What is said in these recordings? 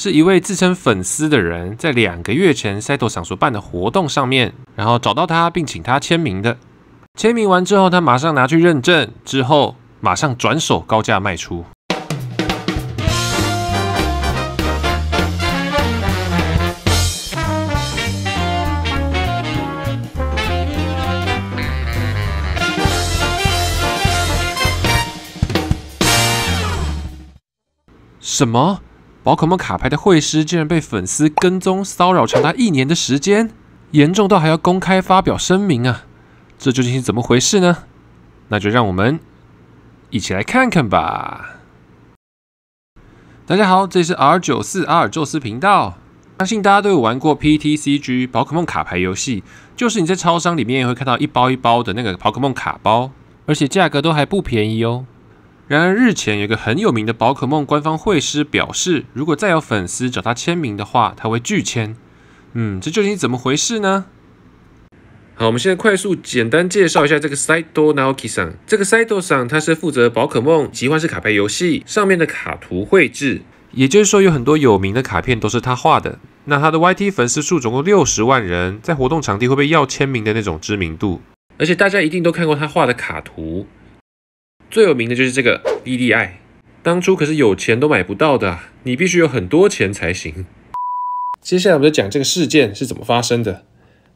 是一位自称粉丝的人，在两个月前赛投上所办的活动上面，然后找到他并请他签名的。签名完之后，他马上拿去认证，之后马上转手高价卖出。什么？宝可梦卡牌的会师竟然被粉丝跟踪骚扰长达一年的时间，严重到还要公开发表声明啊！这究竟是怎么回事呢？那就让我们一起来看看吧。大家好，这是 R 九四阿尔宙斯频道，相信大家都有玩过 PTCG 宝可梦卡牌游戏，就是你在超商里面也会看到一包一包的那个宝可梦卡包，而且价格都还不便宜哦。然而，日前有个很有名的宝可梦官方绘师表示，如果再有粉丝找他签名的话，他会拒签。嗯，这究竟怎么回事呢？好，我们现在快速简单介绍一下这个 Saito Naoki 桑。这个 Saito 桑他是负责宝可梦奇幻式卡牌游戏上面的卡图绘制，也就是说，有很多有名的卡片都是他画的。那他的 YT 粉丝数总共六十万人，在活动场地会被要签名的那种知名度，而且大家一定都看过他画的卡图。最有名的就是这个 B D I，当初可是有钱都买不到的，你必须有很多钱才行。接下来我们就讲这个事件是怎么发生的。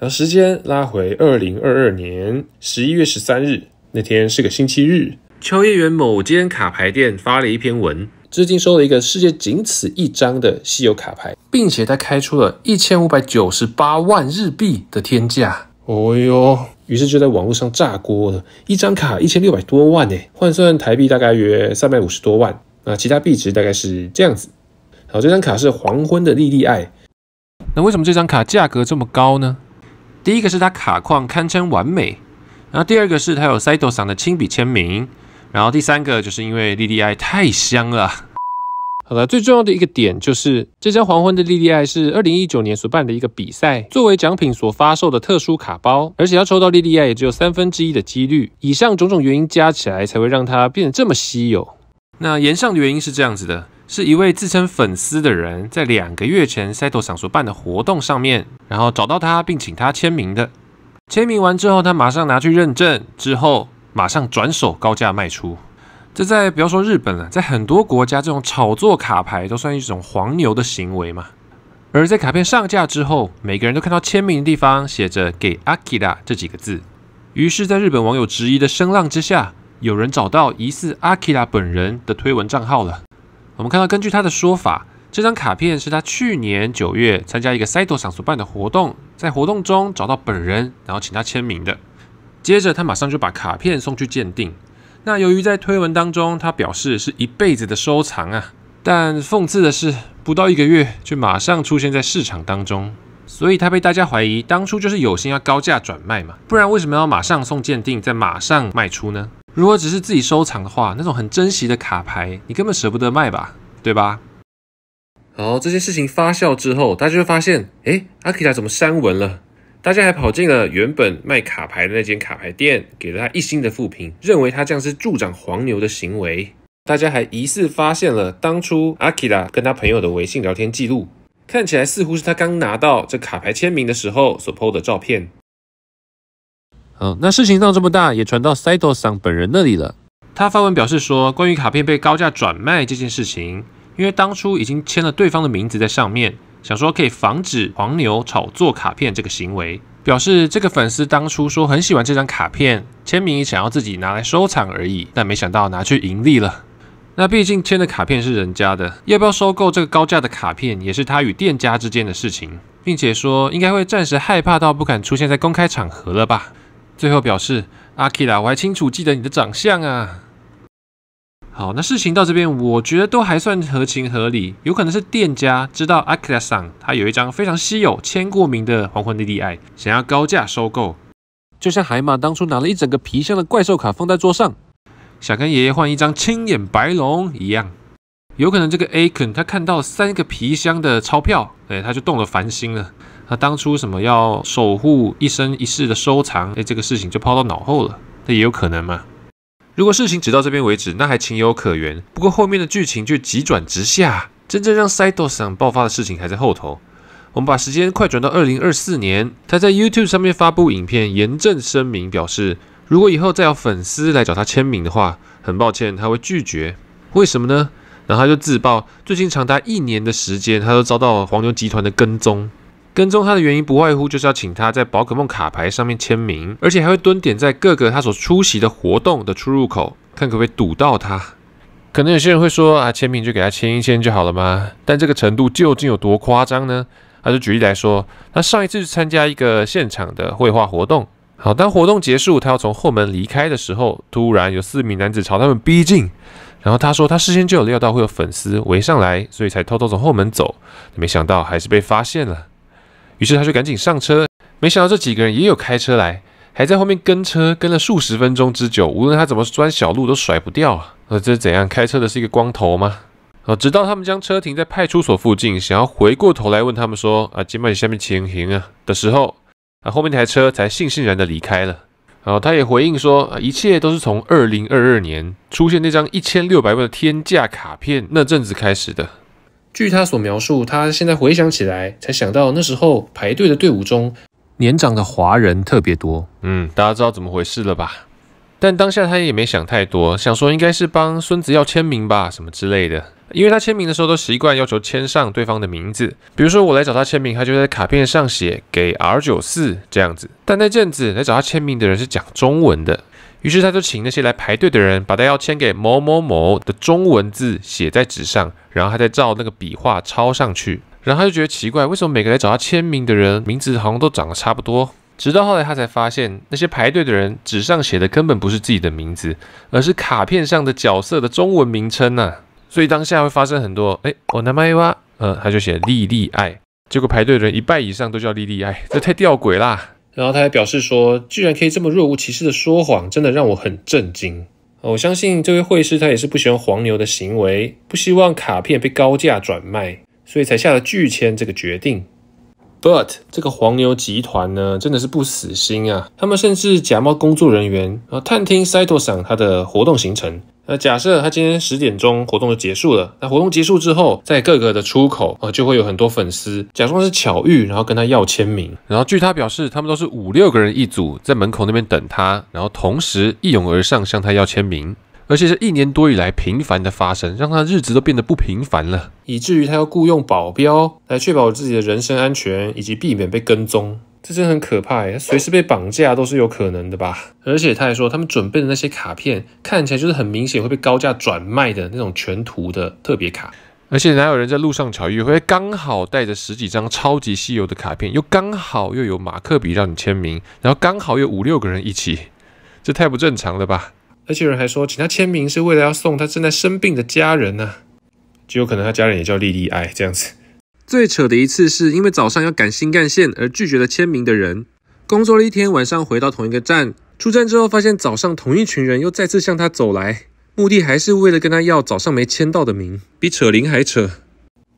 然后时间拉回二零二二年十一月十三日，那天是个星期日，秋叶原某间卡牌店发了一篇文，最近收了一个世界仅此一张的稀有卡牌，并且它开出了一千五百九十八万日币的天价。哦哟！于是就在网络上炸锅了，一张卡一千六百多万呢，换算台币大概约三百五十多万。那其他币值大概是这样子。好，这张卡是黄昏的莉莉爱。那为什么这张卡价格这么高呢？第一个是它卡框堪称完美，然后第二个是它有赛头桑的亲笔签名，然后第三个就是因为莉莉爱太香了。好了，最重要的一个点就是，这张黄昏的莉莉爱是二零一九年所办的一个比赛，作为奖品所发售的特殊卡包，而且要抽到莉莉爱也只有三分之一的几率。以上种种原因加起来，才会让它变得这么稀有。那延上的原因是这样子的，是一位自称粉丝的人在两个月前赛托上所办的活动上面，然后找到他并请他签名的。签名完之后，他马上拿去认证，之后马上转手高价卖出。这在不要说日本了，在很多国家，这种炒作卡牌都算一种黄牛的行为嘛。而在卡片上架之后，每个人都看到签名的地方写着“给 Akira” 这几个字。于是，在日本网友质疑的声浪之下，有人找到疑似 Akira 本人的推文账号了。我们看到，根据他的说法，这张卡片是他去年九月参加一个赛托上所办的活动，在活动中找到本人，然后请他签名的。接着，他马上就把卡片送去鉴定。那由于在推文当中他表示是一辈子的收藏啊，但讽刺的是不到一个月却马上出现在市场当中，所以他被大家怀疑当初就是有心要高价转卖嘛，不然为什么要马上送鉴定再马上卖出呢？如果只是自己收藏的话，那种很珍惜的卡牌，你根本舍不得卖吧，对吧？好，这件事情发酵之后，大家就发现，哎，阿克里怎么删文了？大家还跑进了原本卖卡牌的那间卡牌店，给了他一星的负评，认为他这样是助长黄牛的行为。大家还疑似发现了当初阿基拉跟他朋友的微信聊天记录，看起来似乎是他刚拿到这卡牌签名的时候所拍的照片。嗯，那事情闹这么大，也传到塞多桑本人那里了。他发文表示说，关于卡片被高价转卖这件事情，因为当初已经签了对方的名字在上面。想说可以防止黄牛炒作卡片这个行为，表示这个粉丝当初说很喜欢这张卡片签名，想要自己拿来收藏而已，但没想到拿去盈利了。那毕竟签的卡片是人家的，要不要收购这个高价的卡片，也是他与店家之间的事情，并且说应该会暂时害怕到不敢出现在公开场合了吧。最后表示，阿基拉，我还清楚记得你的长相啊。好，那事情到这边，我觉得都还算合情合理。有可能是店家知道 Akira-san 他有一张非常稀有、签过名的黄昏 DDI，想要高价收购。就像海马当初拿了一整个皮箱的怪兽卡放在桌上，想跟爷爷换一张青眼白龙一样。有可能这个 Aken 他看到三个皮箱的钞票，哎，他就动了凡心了。他当初什么要守护一生一世的收藏，哎，这个事情就抛到脑后了。那也有可能嘛。如果事情只到这边为止，那还情有可原。不过后面的剧情却急转直下，真正让 Saito 想爆发的事情还在后头。我们把时间快转到二零二四年，他在 YouTube 上面发布影片严正声明，表示如果以后再有粉丝来找他签名的话，很抱歉他会拒绝。为什么呢？然后他就自曝，最近长达一年的时间，他都遭到黄牛集团的跟踪。跟踪他的原因不外乎就是要请他在宝可梦卡牌上面签名，而且还会蹲点在各个他所出席的活动的出入口，看可不可以堵到他。可能有些人会说啊，签名就给他签一签就好了吗？但这个程度究竟有多夸张呢？还是举例来说，他上一次参加一个现场的绘画活动，好，当活动结束，他要从后门离开的时候，突然有四名男子朝他们逼近。然后他说他事先就有料到会有粉丝围上来，所以才偷偷从后门走，没想到还是被发现了。于是他就赶紧上车，没想到这几个人也有开车来，还在后面跟车，跟了数十分钟之久。无论他怎么钻小路，都甩不掉啊！呃，这是怎样？开车的是一个光头吗？呃，直到他们将车停在派出所附近，想要回过头来问他们说：“啊，今马，你下面前行啊？”的时候，啊，后面那台车才悻悻然的离开了。然后他也回应说：“一切都是从2022年出现那张1600万的天价卡片那阵子开始的。”据他所描述，他现在回想起来才想到那时候排队的队伍中，年长的华人特别多。嗯，大家知道怎么回事了吧？但当下他也没想太多，想说应该是帮孙子要签名吧，什么之类的。因为他签名的时候都习惯要求签上对方的名字，比如说我来找他签名，他就在卡片上写给 R 九四这样子。但那阵子来找他签名的人是讲中文的。于是他就请那些来排队的人，把他要签给某某某的中文字写在纸上，然后他再照那个笔画抄上去。然后他就觉得奇怪，为什么每个来找他签名的人名字好像都长得差不多？直到后来他才发现，那些排队的人纸上写的根本不是自己的名字，而是卡片上的角色的中文名称呢。所以当下会发生很多，哎我 n a m a 他就写莉莉爱，结果排队的人一半以上都叫莉莉爱，这太吊诡啦！然后他还表示说，居然可以这么若无其事的说谎，真的让我很震惊。我相信这位会师他也是不喜欢黄牛的行为，不希望卡片被高价转卖，所以才下了拒签这个决定。But 这个黄牛集团呢，真的是不死心啊，他们甚至假冒工作人员啊，探听 c y t o s 他的活动行程。那假设他今天十点钟活动就结束了，那活动结束之后，在各个的出口啊，就会有很多粉丝假装是巧遇，然后跟他要签名。然后据他表示，他们都是五六个人一组，在门口那边等他，然后同时一拥而上向他要签名。而且这一年多以来频繁的发生，让他日子都变得不平凡了，以至于他要雇佣保镖来确保自己的人身安全，以及避免被跟踪。这真的很可怕耶，随时被绑架都是有可能的吧？而且他还说，他们准备的那些卡片看起来就是很明显会被高价转卖的那种全图的特别卡。而且哪有人在路上巧遇会刚好带着十几张超级稀有的卡片，又刚好又有马克笔让你签名，然后刚好有五六个人一起，这太不正常了吧？而且人还说，请他签名是为了要送他正在生病的家人呢，就有可能他家人也叫莉莉埃这样子。最扯的一次是因为早上要赶新干线而拒绝了签名的人，工作了一天，晚上回到同一个站，出站之后发现早上同一群人又再次向他走来，目的还是为了跟他要早上没签到的名，比扯铃还扯。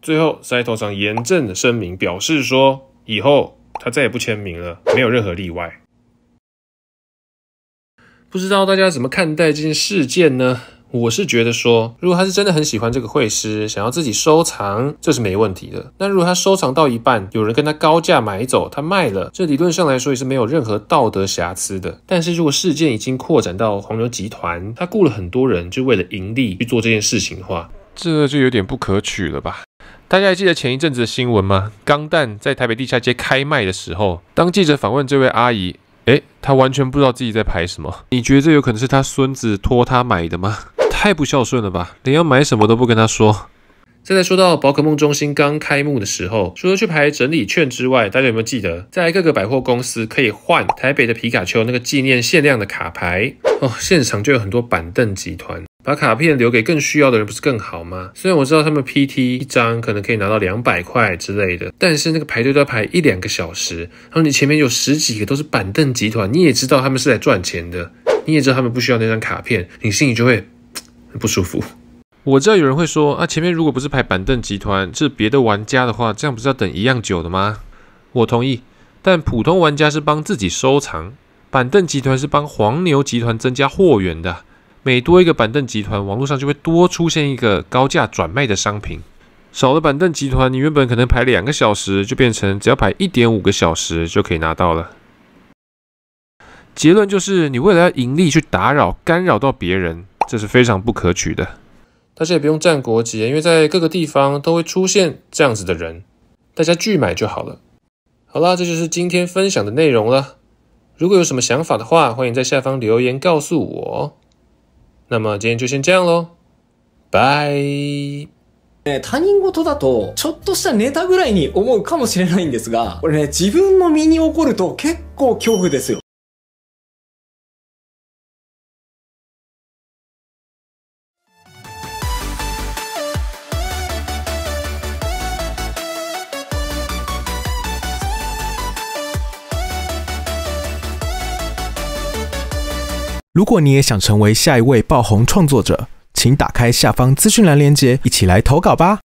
最后，塞头上严正的声明表示说，以后他再也不签名了，没有任何例外。不知道大家怎么看待这件事件呢？我是觉得说，如果他是真的很喜欢这个会师，想要自己收藏，这是没问题的。那如果他收藏到一半，有人跟他高价买走，他卖了，这理论上来说也是没有任何道德瑕疵的。但是如果事件已经扩展到黄牛集团，他雇了很多人，就为了盈利去做这件事情的话，这就有点不可取了吧？大家还记得前一阵子的新闻吗？钢蛋在台北地下街开卖的时候，当记者访问这位阿姨，诶，她完全不知道自己在拍什么？你觉得这有可能是她孙子托她买的吗？太不孝顺了吧！连要买什么都不跟他说。再来说到宝可梦中心刚开幕的时候，除了去排整理券之外，大家有没有记得在各个百货公司可以换台北的皮卡丘那个纪念限量的卡牌？哦，现场就有很多板凳集团，把卡片留给更需要的人，不是更好吗？虽然我知道他们 P T 一张可能可以拿到两百块之类的，但是那个排队都要排一两个小时，然后你前面有十几个都是板凳集团，你也知道他们是来赚钱的，你也知道他们不需要那张卡片，你心里就会。不舒服。我知道有人会说啊，前面如果不是排板凳集团，是别的玩家的话，这样不是要等一样久的吗？我同意，但普通玩家是帮自己收藏，板凳集团是帮黄牛集团增加货源的。每多一个板凳集团，网络上就会多出现一个高价转卖的商品。少了板凳集团，你原本可能排两个小时，就变成只要排一点五个小时就可以拿到了。结论就是，你为了要盈利去打扰、干扰到别人。这是非常不可取的。大家也不用占国籍，因为在各个地方都会出现这样子的人，大家拒买就好了。好啦，这就是今天分享的内容了。如果有什么想法的话，欢迎在下方留言告诉我。那么今天就先这样喽，拜。他人事だとちょっとしたネタぐらいに思うかもしれないんですが、これ自分の身に起こると結構恐怖ですよ。如果你也想成为下一位爆红创作者，请打开下方资讯栏链接，一起来投稿吧。